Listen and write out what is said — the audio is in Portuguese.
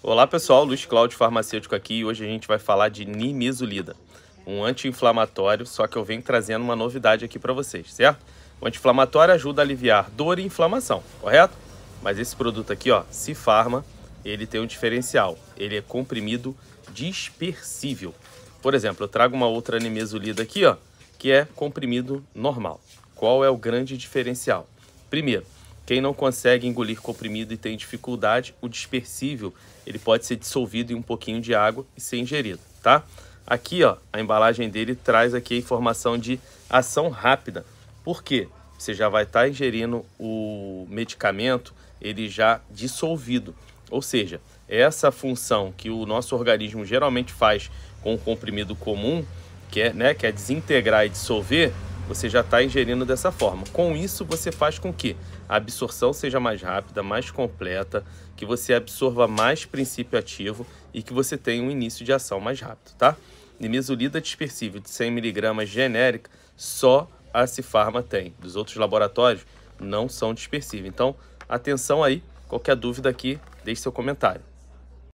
Olá pessoal, Luiz Cláudio Farmacêutico aqui e hoje a gente vai falar de Nimesulida, um anti-inflamatório, só que eu venho trazendo uma novidade aqui para vocês, certo? O anti-inflamatório ajuda a aliviar dor e inflamação, correto? Mas esse produto aqui, ó, Cifarma, ele tem um diferencial, ele é comprimido dispersível. Por exemplo, eu trago uma outra Nimesulida aqui, ó, que é comprimido normal. Qual é o grande diferencial? Primeiro, quem não consegue engolir comprimido e tem dificuldade, o dispersível, ele pode ser dissolvido em um pouquinho de água e ser ingerido, tá? Aqui, ó, a embalagem dele traz aqui a informação de ação rápida. Por quê? Você já vai estar tá ingerindo o medicamento, ele já dissolvido. Ou seja, essa função que o nosso organismo geralmente faz com o comprimido comum, que é, né, que é desintegrar e dissolver, você já está ingerindo dessa forma. Com isso, você faz com que a absorção seja mais rápida, mais completa, que você absorva mais princípio ativo e que você tenha um início de ação mais rápido, tá? Nimesulida dispersível de 100mg genérica, só a Cifarma tem. Dos outros laboratórios, não são dispersíveis. Então, atenção aí. Qualquer dúvida aqui, deixe seu comentário.